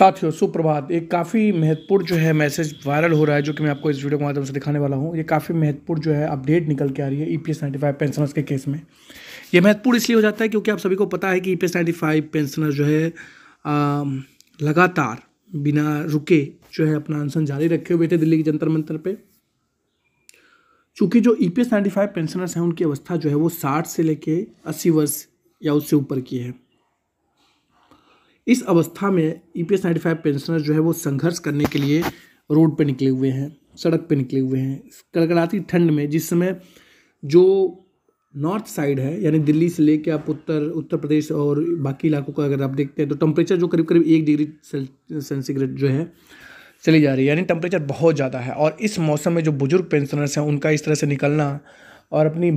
साथियों सुप्रभात एक काफ़ी महत्वपूर्ण जो है मैसेज वायरल हो रहा है जो कि मैं आपको इस वीडियो के माध्यम से दिखाने वाला हूँ ये काफ़ी महत्वपूर्ण जो है अपडेट निकल के आ रही है E P S ninety five pensioners के केस में ये महत्वपूर्ण इसलिए हो जाता है क्योंकि आप सभी को पता है कि E P S ninety five pensioner जो है आ, लगातार बिना रुके जो है अपना अनशन जारी रखे हुए थे दिल्ली के जंतर मंत्र पर चूँकि जो E P S ninety five pensioners हैं उनकी अवस्था जो है वो साठ से लेके अस्सी वर्ष या उससे ऊपर की है इस अवस्था में E P S ninety five pensioner जो है वो संघर्ष करने के लिए रोड पर निकले हुए हैं सड़क पर निकले हुए हैं कड़कड़ाती ठंड में जिस समय जो नॉर्थ साइड है यानी दिल्ली से लेकर आप उत्तर उत्तर प्रदेश और बाकी इलाकों का अगर आप देखते हैं तो टम्परेचर जो करीब करीब एक डिग्री सेंटीग्रेड जो है चली जा रही है यानी टम्परेचर बहुत ज़्यादा है और इस मौसम में जो बुज़ुर्ग पेंशनर्स हैं उनका इस तरह से निकलना और अपनी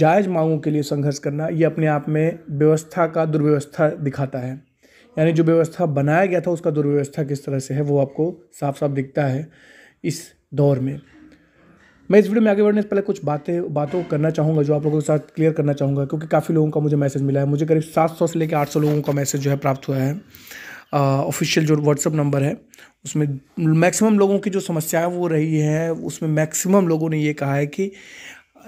जायज़ मांगों के लिए संघर्ष करना ये अपने आप में व्यवस्था का दुर्व्यवस्था दिखाता है यानी जो व्यवस्था बनाया गया था उसका दुर्व्यवस्था किस तरह से है वो आपको साफ साफ दिखता है इस दौर में मैं इस वीडियो में आगे बढ़ने से पहले कुछ बातें बातों करना चाहूँगा जो आप लोगों के साथ क्लियर करना चाहूँगा क्योंकि काफ़ी लोगों का मुझे मैसेज मिला है मुझे करीब 700 से लेकर 800 लोगों का मैसेज जो है प्राप्त हुआ है ऑफिशियल जो व्हाट्सअप नंबर है उसमें मैक्सिमम लोगों की जो समस्याएं वो रही हैं उसमें मैक्सिमम लोगों ने ये कहा है कि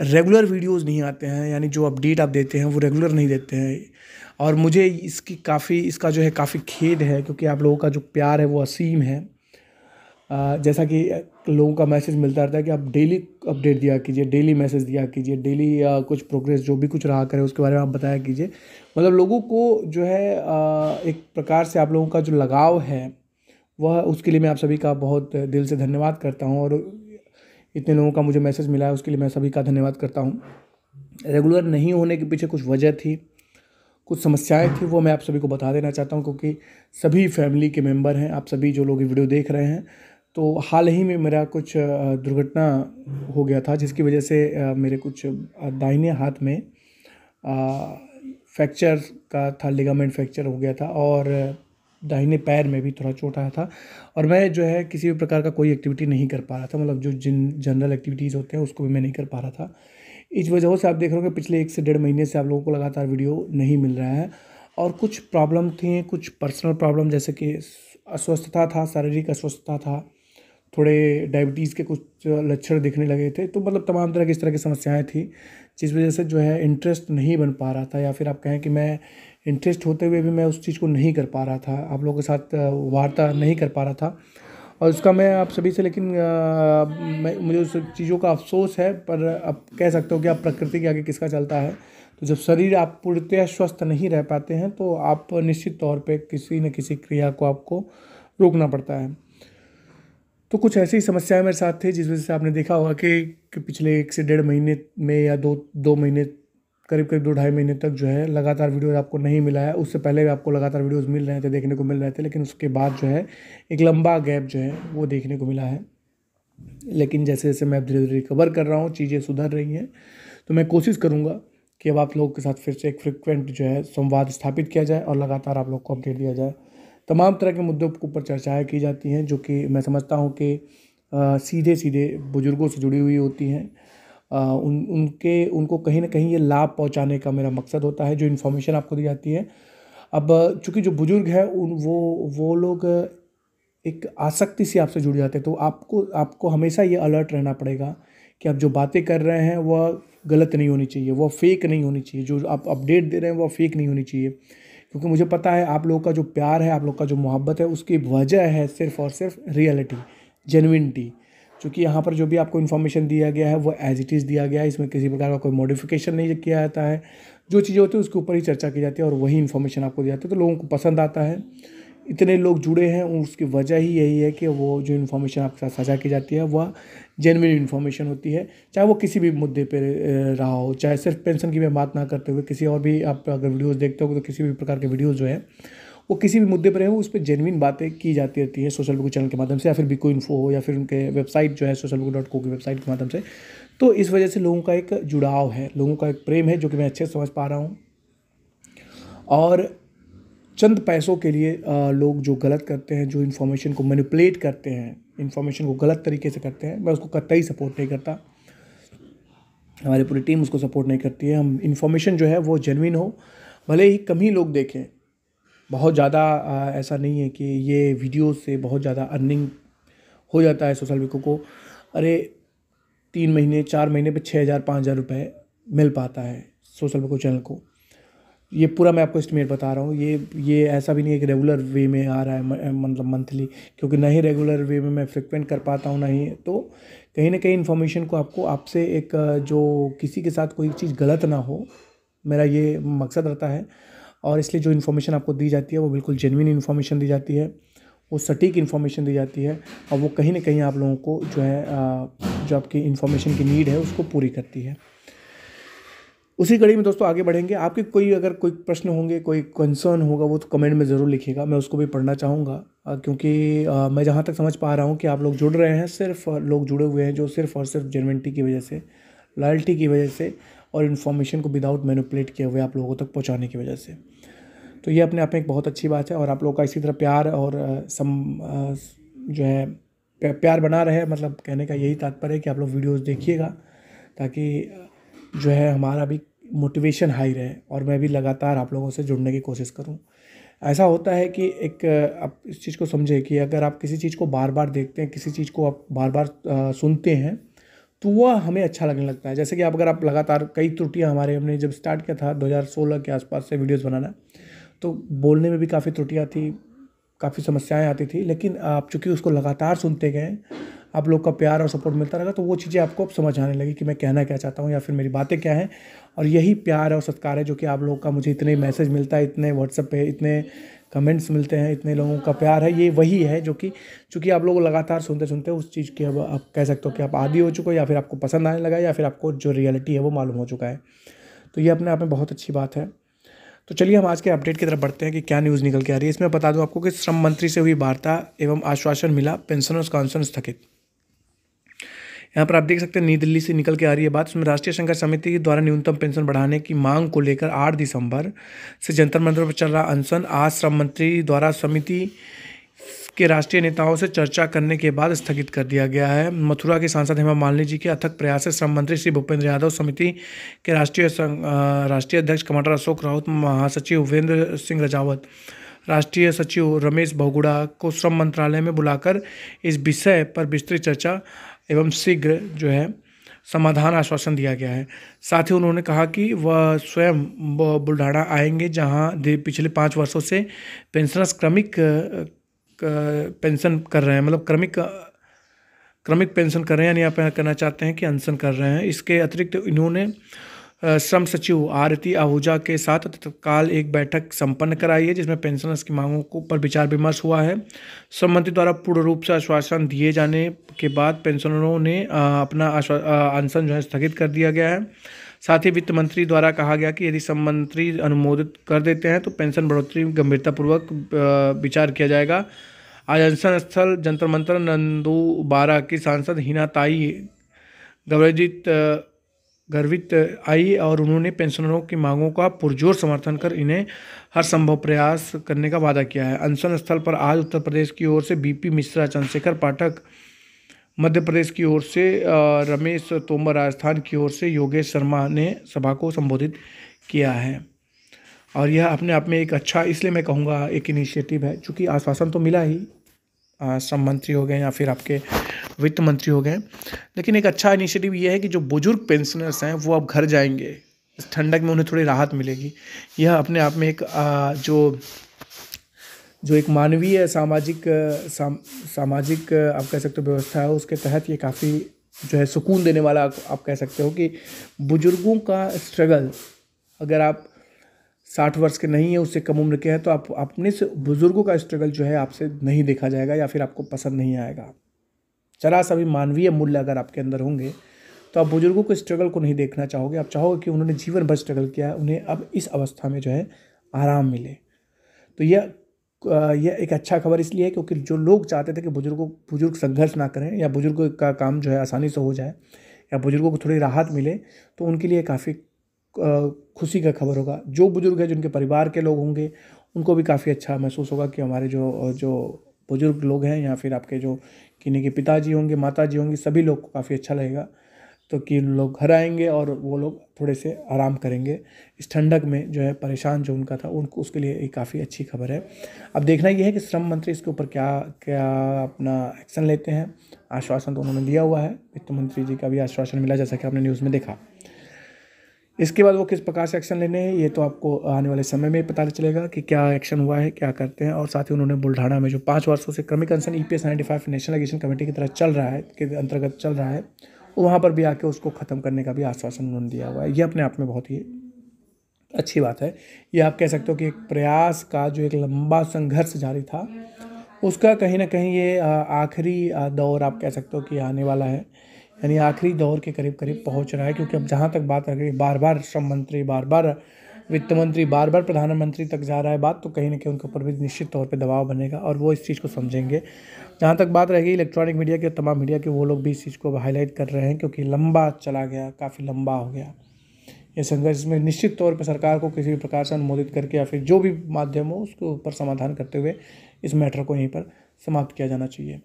रेगुलर वीडियोस नहीं आते हैं यानी जो अपडेट आप देते हैं वो रेगुलर नहीं देते हैं और मुझे इसकी काफ़ी इसका जो है काफ़ी खेद है क्योंकि आप लोगों का जो प्यार है वो असीम है जैसा कि लोगों का मैसेज मिलता रहता है कि आप डेली अपडेट दिया कीजिए डेली मैसेज दिया कीजिए डेली कुछ प्रोग्रेस जो भी कुछ रहा करें उसके बारे में आप बताया कीजिए मतलब लोगों को जो है एक प्रकार से आप लोगों का जो लगाव है वह उसके लिए मैं आप सभी का बहुत दिल से धन्यवाद करता हूँ और इतने लोगों का मुझे मैसेज मिला है उसके लिए मैं सभी का धन्यवाद करता हूँ रेगुलर नहीं होने के पीछे कुछ वजह थी कुछ समस्याएं थी वो मैं आप सभी को बता देना चाहता हूँ क्योंकि सभी फैमिली के मेम्बर हैं आप सभी जो लोग ये वीडियो देख रहे हैं तो हाल ही में मेरा कुछ दुर्घटना हो गया था जिसकी वजह से मेरे कुछ दाहिने हाथ में फ्रैक्चर का था लिगामेंट फ्रैक्चर हो गया था और दाहिने पैर में भी थोड़ा चोट आया था और मैं जो है किसी भी प्रकार का कोई एक्टिविटी नहीं कर पा रहा था मतलब जो जिन जनरल एक्टिविटीज़ होते हैं उसको भी मैं नहीं कर पा रहा था इस वजह से आप देख रहे हो कि पिछले एक से डेढ़ महीने से आप लोगों को लगातार वीडियो नहीं मिल रहा है और कुछ प्रॉब्लम थी कुछ पर्सनल प्रॉब्लम जैसे कि अस्वस्थता था शारीरिक अस्वस्थता था थोड़े डायबिटीज़ के कुछ लक्षण दिखने लगे थे तो मतलब तमाम तरह की इस तरह की समस्याएं थी जिस वजह से जो है इंटरेस्ट नहीं बन पा रहा था या फिर आप कहें कि मैं इंटरेस्ट होते हुए भी मैं उस चीज़ को नहीं कर पा रहा था आप लोगों के साथ वार्ता नहीं कर पा रहा था और उसका मैं आप सभी से लेकिन मैं मुझे उस चीज़ों का अफसोस है पर आप कह सकते हो कि आप प्रकृति के आगे किसका चलता है तो जब शरीर आप पूर्णतया स्वस्थ नहीं रह पाते हैं तो आप निश्चित तौर पे किसी न किसी क्रिया को आपको रोकना पड़ता है तो कुछ ऐसी समस्याएं समस्याएँ मेरे साथ थी जिस वजह से आपने देखा होगा कि, कि पिछले एक से डेढ़ महीने में या दो दो महीने करीब करीब दो ढाई महीने तक जो है लगातार वीडियोज़ आपको नहीं मिला है उससे पहले भी आपको लगातार वीडियोज़ मिल रहे थे देखने को मिल रहे थे लेकिन उसके बाद जो है एक लंबा गैप जो है वो देखने को मिला है लेकिन जैसे जैसे मैं धीरे धीरे रिकवर कर रहा हूँ चीज़ें सुधर रही हैं तो मैं कोशिश करूँगा कि अब आप लोगों के साथ फिर से एक फ्रिक्वेंट जो है संवाद स्थापित किया जाए और लगातार आप लोग को अपडेट दिया जाए तमाम तरह के मुद्दों के ऊपर चर्चाएँ की जाती हैं जो कि मैं समझता हूँ कि सीधे सीधे बुज़ुर्गों से जुड़ी हुई होती हैं उन उनके उनको कहीं ना कहीं ये लाभ पहुंचाने का मेरा मकसद होता है जो इन्फॉर्मेशन आपको दी जाती है अब चूँकि जो बुज़ुर्ग है उन वो वो लोग एक आसक्ति से आपसे जुड़ जाते हैं तो आपको आपको हमेशा ये अलर्ट रहना पड़ेगा कि आप जो बातें कर रहे हैं वह गलत नहीं होनी चाहिए वह फेक नहीं होनी चाहिए जो आप अपडेट दे रहे हैं वह फेक नहीं होनी चाहिए क्योंकि मुझे पता है आप लोगों का जो प्यार है आप लोग का जो मोहब्बत है उसकी वजह है सिर्फ और सिर्फ रियलिटी जेनविनटी चूँकि यहाँ पर जो भी आपको इन्फॉर्मेशन दिया गया है वो एज इट इज़ दिया गया है इसमें किसी प्रकार का कोई मॉडिफिकेशन नहीं किया जाता है जो चीज़ें होती है उसके ऊपर ही चर्चा की जाती है और वही इन्फॉर्मेशन आपको दी जाती है तो लोगों को पसंद आता है इतने लोग जुड़े हैं उसकी वजह ही यही है कि वो जो इन्फॉर्मेशन आपके साथ साझा की जाती है वह जेनविन इन्फॉर्मेशन होती है चाहे वो किसी भी मुद्दे पर रहा हो चाहे सिर्फ पेंशन की मैं बात ना करते हुए किसी और भी आप अगर वीडियोज़ देखते हो तो किसी भी प्रकार के वीडियोज़ जो है वो किसी भी मुद्दे पर है वो उस पर जेनविन बातें की जाती रहती है सोशल मीडिया चैनल के माध्यम से या फिर बिको इन्फो हो या फिर उनके वेबसाइट जो है सोशल मीडिया डॉट को की वेबसाइट के माध्यम से तो इस वजह से लोगों का एक जुड़ाव है लोगों का एक प्रेम है जो कि मैं अच्छे से समझ पा रहा हूँ और चंद पैसों के लिए लोग जो गलत करते हैं जो इन्फॉर्मेशन को मैनिपुलेट करते हैं इन्फॉर्मेशन को गलत तरीके से करते हैं मैं उसको कतई सपोर्ट नहीं करता हमारी पूरी टीम उसको सपोर्ट नहीं करती है हम इन्फॉर्मेशन जो है वो जेनविन हो भले ही कम ही लोग देखें बहुत ज़्यादा ऐसा नहीं है कि ये वीडियो से बहुत ज़्यादा अर्निंग हो जाता है सोशल वीको को अरे तीन महीने चार महीने पे छः हज़ार पाँच हज़ार रुपये मिल पाता है सोशल वीको चैनल को ये पूरा मैं आपको इस्टीमेट बता रहा हूँ ये ये ऐसा भी नहीं है कि रेगुलर वे में आ रहा है मतलब मंथली क्योंकि ना ही रेगुलर वे में मैं फ्रिक्वेंट कर पाता हूँ ना ही तो कहीं ना कहीं इन्फॉर्मेशन को आपको आपसे एक जो किसी के साथ कोई चीज़ गलत ना हो मेरा ये मकसद रहता है और इसलिए जो इन्फॉर्मेशन आपको दी जाती है वो बिल्कुल जेनविन इन्फॉर्मेशन दी जाती है वो सटीक इन्फॉर्मेशन दी जाती है और वो कहीं ना कहीं आप लोगों को जो है जो आपकी इन्फॉर्मेशन की नीड है उसको पूरी करती है उसी कड़ी में दोस्तों आगे बढ़ेंगे आपके कोई अगर कोई प्रश्न होंगे कोई कंसर्न होगा वो तो कमेंट में ज़रूर लिखिएगा मैं उसको भी पढ़ना चाहूँगा क्योंकि मैं जहाँ तक समझ पा रहा हूँ कि आप लोग जुड़ रहे हैं सिर्फ लोग जुड़े हुए हैं जो सिर्फ और सिर्फ जेनविनटी की वजह से लॉयल्टी की वजह से और इन्फॉर्मेशन को विदाउट मैनुपलेट किए हुए आप लोगों तक पहुँचाने की वजह से तो ये अपने आप में एक बहुत अच्छी बात है और आप लोगों का इसी तरह प्यार और सम जो है प्यार बना रहे मतलब कहने का यही तात्पर्य है कि आप लोग वीडियोज़ देखिएगा ताकि जो है हमारा भी मोटिवेशन हाई रहे और मैं भी लगातार आप लोगों से जुड़ने की कोशिश करूं ऐसा होता है कि एक आप इस चीज़ को समझे कि अगर आप किसी चीज़ को बार बार देखते हैं किसी चीज़ को आप बार बार सुनते हैं तो वह हमें अच्छा लगने लगता है जैसे कि आप अगर आप लगातार कई त्रुटियाँ हमारे हमने जब स्टार्ट किया था 2016 के आसपास से वीडियोस बनाना तो बोलने में भी काफ़ी त्रुटियाँ थी काफ़ी समस्याएं आती थी लेकिन आप चूँकि उसको लगातार सुनते गए आप लोग का प्यार और सपोर्ट मिलता रहेगा तो वो चीज़ें आपको अब समझ आने लगी कि मैं कहना क्या चाहता हूँ या फिर मेरी बातें क्या हैं और यही प्यार और सत्कार है जो कि आप लोगों का मुझे इतने मैसेज मिलता है इतने व्हाट्सअप पे इतने कमेंट्स मिलते हैं इतने लोगों का प्यार है ये वही है जो कि चूँकि आप लोग लगातार सुनते सुनते उस चीज़ की अब आप कह सकते हो कि आप आदि हो चुके हो या फिर आपको पसंद आने लगा या फिर आपको जो रियलिटी है वो मालूम हो चुका है तो ये अपने आप में बहुत अच्छी बात है तो चलिए हम आज के अपडेट की तरफ बढ़ते हैं कि क्या न्यूज़ निकल के आ रही है इसमें बता दूं आपको कि श्रम मंत्री से हुई वार्ता एवं आश्वासन मिला पेंशनर्स कॉन्फ्रेंस स्थगित यहाँ पर आप देख सकते हैं नई दिल्ली से निकल के आ रही है बात उसमें राष्ट्रीय संघर्ष समिति के द्वारा न्यूनतम पेंशन बढ़ाने की मांग को लेकर आठ दिसंबर से जंतर मंत्र पर चल रहा अनशन आज श्रम मंत्री द्वारा समिति के राष्ट्रीय नेताओं से चर्चा करने के बाद स्थगित कर दिया गया है मथुरा के सांसद हेमा मालिनी जी के अथक प्रयास से श्रम मंत्री श्री भूपेंद्र यादव समिति के राष्ट्रीय राष्ट्रीय अध्यक्ष कमांडर अशोक राउत महासचिव उपेंद्र सिंह राजावत राष्ट्रीय सचिव रमेश बहुगुड़ा को श्रम मंत्रालय में बुलाकर इस विषय पर विस्तृत चर्चा एवं शीघ्र जो है समाधान आश्वासन दिया गया है साथ ही उन्होंने कहा कि वह स्वयं बुलढ़ाणा आएंगे जहां पिछले पाँच वर्षों से पेंशनर्स क्रमिक पेंशन कर रहे हैं मतलब क्रमिक क्रमिक पेंशन कर रहे हैं यानी आप कहना चाहते हैं कि अनशन कर रहे हैं इसके अतिरिक्त इन्होंने श्रम सचिव आरती आहूजा के साथ तत्काल एक बैठक संपन्न कराई है जिसमें पेंशनर्स की मांगों को पर विचार विमर्श हुआ है श्रम मंत्री द्वारा पूर्ण रूप से आश्वासन दिए जाने के बाद पेंशनरों ने अपना आंसन जो है स्थगित कर दिया गया है साथ ही वित्त मंत्री द्वारा कहा गया कि यदि श्रम मंत्री अनुमोदित कर देते हैं तो पेंशन बढ़ोतरी गंभीरतापूर्वक विचार किया जाएगा आज अनशन स्थल जंतर मंत्र नंदू बारा की सांसद हिनाताई गवरजीत गर्वित आई और उन्होंने पेंशनरों की मांगों का पुरजोर समर्थन कर इन्हें हर संभव प्रयास करने का वादा किया है अनशन स्थल पर आज उत्तर प्रदेश की ओर से बीपी मिश्रा चंद्रशेखर पाठक मध्य प्रदेश की ओर से रमेश तोमर राजस्थान की ओर से योगेश शर्मा ने सभा को संबोधित किया है और यह अपने आप में एक अच्छा इसलिए मैं कहूँगा एक इनिशिएटिव है क्योंकि आश्वासन तो मिला ही मंत्री हो गए या फिर आपके वित्त मंत्री हो गए लेकिन एक अच्छा इनिशिएटिव ये है कि जो बुजुर्ग पेंशनर्स हैं वो अब घर जाएंगे इस ठंडक में उन्हें थोड़ी राहत मिलेगी यह अपने आप में एक आ, जो जो एक मानवीय सामाजिक साम, सामाजिक आप कह सकते हो व्यवस्था है उसके तहत ये काफ़ी जो है सुकून देने वाला आप कह सकते हो कि बुज़ुर्गों का स्ट्रगल अगर आप साठ वर्ष के नहीं है उससे कम उम्र के हैं तो आप अपने से बुज़ुर्गों का स्ट्रगल जो है आपसे नहीं देखा जाएगा या फिर आपको पसंद नहीं आएगा जरा सा भी मानवीय मूल्य अगर आपके अंदर होंगे तो आप बुज़ुर्गों को स्ट्रगल को नहीं देखना चाहोगे आप चाहोगे कि उन्होंने जीवन भर स्ट्रगल किया है उन्हें अब इस अवस्था में जो है आराम मिले तो यह यह एक अच्छा खबर इसलिए है क्योंकि जो लोग चाहते थे कि बुज़ुर्गों बुज़ुर्ग संघर्ष ना करें या बुज़ुर्गों का काम जो है आसानी से हो जाए या बुज़ुर्गों को थोड़ी राहत मिले तो उनके लिए काफ़ी खुशी का खबर होगा जो बुज़ुर्ग है जिनके परिवार के लोग होंगे उनको भी काफ़ी अच्छा महसूस होगा कि हमारे जो जो बुज़ुर्ग लोग हैं या फिर आपके जो किन्हीं के पिताजी होंगे माता जी होंगे सभी लोग को काफ़ी अच्छा लगेगा तो कि लोग घर आएंगे और वो लोग थोड़े से आराम करेंगे इस ठंडक में जो है परेशान जो उनका था उनको उसके लिए एक काफ़ी अच्छी खबर है अब देखना यह है कि श्रम मंत्री इसके ऊपर क्या क्या अपना एक्शन लेते हैं आश्वासन तो उन्होंने दिया हुआ है वित्त मंत्री जी का भी आश्वासन मिला जैसा कि आपने न्यूज़ में देखा इसके बाद वो किस प्रकार से एक्शन लेने हैं ये तो आपको आने वाले समय में पता चलेगा कि क्या एक्शन हुआ है क्या करते हैं और साथ ही उन्होंने बुल्ढाना में जो पाँच वर्षों से क्रमिक अनशन E P S national education committee की तरह चल रहा है के अंतर्गत चल रहा है वहाँ पर भी आके उसको ख़त्म करने का भी आश्वासन उन्होंने दिया हुआ है ये अपने आप में बहुत ही अच्छी बात है ये आप कह सकते हो कि एक प्रयास का जो एक लंबा संघर्ष जारी था उसका कहीं ना कहीं ये आखिरी दौर आप कह सकते हो कि आने वाला है यानी आखिरी दौर के करीब करीब पहुंच रहा है क्योंकि अब जहाँ तक बात रह गई बार बार श्रम मंत्री बार बार वित्त मंत्री बार बार प्रधानमंत्री तक जा रहा है बात तो कहीं ना कहीं उनके ऊपर भी निश्चित तौर पर दबाव बनेगा और वो इस चीज़ को समझेंगे जहाँ तक बात रहेगी इलेक्ट्रॉनिक मीडिया के तमाम मीडिया के वो लोग भी इस चीज़ को हाईलाइट कर रहे हैं क्योंकि लंबा चला गया काफ़ी लंबा हो गया ये संघर्ष में निश्चित तौर पर सरकार को किसी भी प्रकार से अनुमोदित करके या फिर जो भी माध्यम हो उसके ऊपर समाधान करते हुए इस मैटर को यहीं पर समाप्त किया जाना चाहिए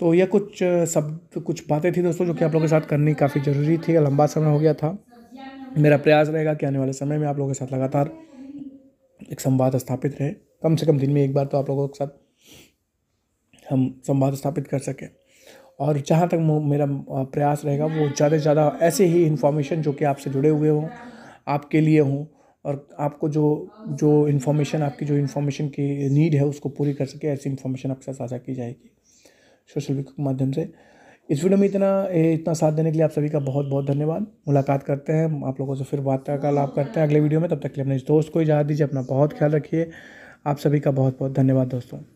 तो यह कुछ शब्द कुछ बातें थी दोस्तों जो कि आप लोगों के साथ करनी काफ़ी ज़रूरी थी लंबा समय हो गया था मेरा प्रयास रहेगा कि आने वाले समय में आप लोगों के साथ लगातार एक संवाद स्थापित रहे कम से कम दिन में एक बार तो आप लोगों के साथ हम संवाद स्थापित कर सकें और जहाँ तक मेरा प्रयास रहेगा वो ज़्यादा से ज़्यादा ऐसे ही इन्फॉर्मेशन जो कि आपसे जुड़े हुए हों आपके लिए हों और आपको जो जो इन्फॉर्मेशन आपकी जो इन्फॉर्मेशन की नीड है उसको पूरी कर सके ऐसी इन्फॉर्मेशन आपके साथ साझा की जाएगी सोशल वीक के माध्यम से इस वीडियो में इतना इतना साथ देने के लिए आप सभी का बहुत बहुत धन्यवाद मुलाकात करते हैं आप लोगों से फिर वार्तालाप करते हैं अगले वीडियो में तब तक के लिए अपने इस दोस्त को इजाज़ दीजिए अपना बहुत ख्याल रखिए आप सभी का बहुत बहुत धन्यवाद दोस्तों